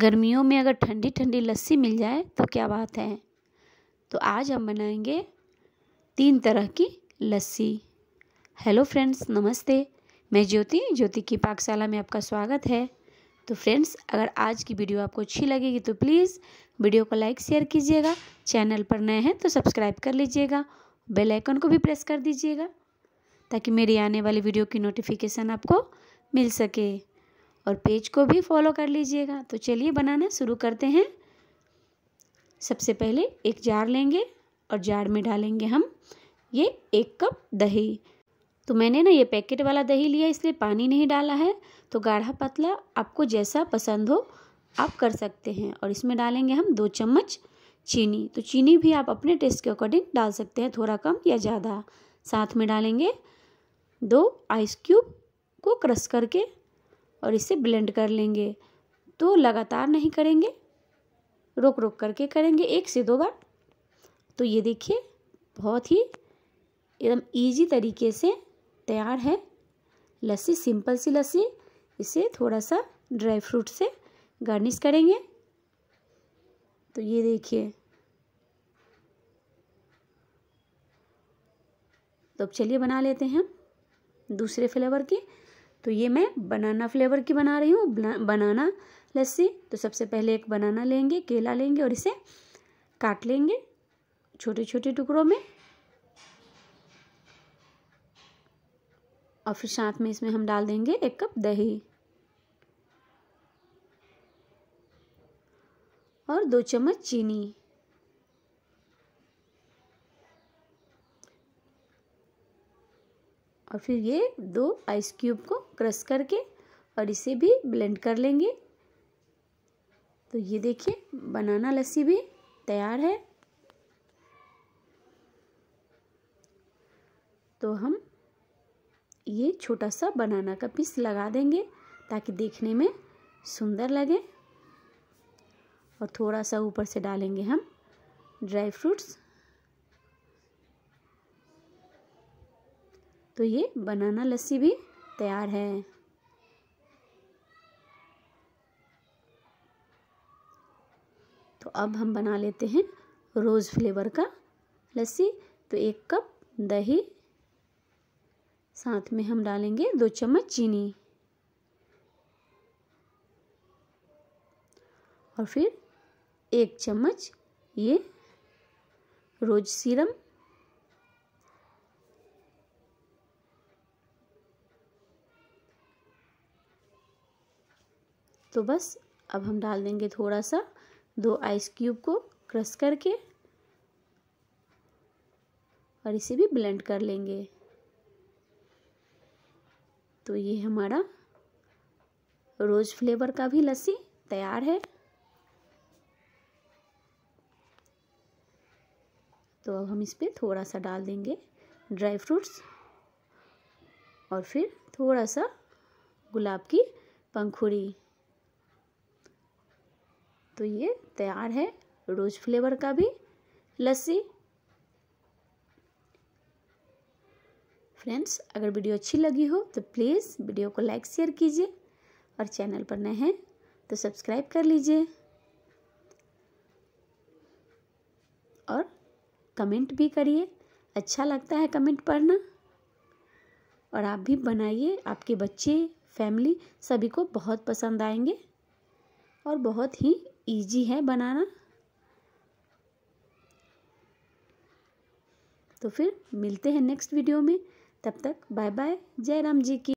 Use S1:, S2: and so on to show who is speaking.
S1: गर्मियों में अगर ठंडी ठंडी लस्सी मिल जाए तो क्या बात है तो आज हम बनाएंगे तीन तरह की लस्सी हेलो फ्रेंड्स नमस्ते मैं ज्योति ज्योति की पाकशाला में आपका स्वागत है तो फ्रेंड्स अगर आज की वीडियो आपको अच्छी लगेगी तो प्लीज़ वीडियो को लाइक शेयर कीजिएगा चैनल पर नए हैं तो सब्सक्राइब कर लीजिएगा बेल आइकन को भी प्रेस कर दीजिएगा ताकि मेरी आने वाली वीडियो की नोटिफिकेशन आपको मिल सके और पेज को भी फॉलो कर लीजिएगा तो चलिए बनाना शुरू करते हैं सबसे पहले एक जार लेंगे और जार में डालेंगे हम ये एक कप दही तो मैंने ना ये पैकेट वाला दही लिया इसलिए पानी नहीं डाला है तो गाढ़ा पतला आपको जैसा पसंद हो आप कर सकते हैं और इसमें डालेंगे हम दो चम्मच चीनी तो चीनी भी आप अपने टेस्ट के अकॉर्डिंग डाल सकते हैं थोड़ा कम या ज़्यादा साथ में डालेंगे दो आइस क्यूब को क्रश करके और इसे ब्लेंड कर लेंगे तो लगातार नहीं करेंगे रोक रोक करके करेंगे एक से दो बार तो ये देखिए बहुत ही एकदम ईजी तरीके से तैयार है लस्सी सिंपल सी लस्सी इसे थोड़ा सा ड्राई फ्रूट से गार्निश करेंगे तो ये देखिए तो अब चलिए बना लेते हैं दूसरे फ्लेवर की तो ये मैं बनाना फ्लेवर की बना रही हूँ बनाना लस्सी तो सबसे पहले एक बनाना लेंगे केला लेंगे और इसे काट लेंगे छोटे छोटे टुकड़ों में और फिर साथ में इसमें हम डाल देंगे एक कप दही और दो चम्मच चीनी और फिर ये दो आइस क्यूब को क्रश करके और इसे भी ब्लेंड कर लेंगे तो ये देखिए बनाना लस्सी भी तैयार है तो हम ये छोटा सा बनाना का पीस लगा देंगे ताकि देखने में सुंदर लगे और थोड़ा सा ऊपर से डालेंगे हम ड्राई फ्रूट्स तो ये बनाना लस्सी भी तैयार है तो अब हम बना लेते हैं रोज़ फ्लेवर का लस्सी तो एक कप दही साथ में हम डालेंगे दो चम्मच चीनी और फिर एक चम्मच ये रोज सीरम तो बस अब हम डाल देंगे थोड़ा सा दो आइस क्यूब को क्रश करके और इसे भी ब्लेंड कर लेंगे तो ये हमारा रोज़ फ्लेवर का भी लस्सी तैयार है तो अब हम इस पर थोड़ा सा डाल देंगे ड्राई फ्रूट्स और फिर थोड़ा सा गुलाब की पंखुड़ी तो ये तैयार है रोज फ्लेवर का भी लस्सी फ्रेंड्स अगर वीडियो अच्छी लगी हो तो प्लीज़ वीडियो को लाइक शेयर कीजिए और चैनल पर नए हैं तो सब्सक्राइब कर लीजिए और कमेंट भी करिए अच्छा लगता है कमेंट पढ़ना और आप भी बनाइए आपके बच्चे फैमिली सभी को बहुत पसंद आएंगे और बहुत ही इजी है बनाना तो फिर मिलते हैं नेक्स्ट वीडियो में तब तक बाय बाय जय राम जी की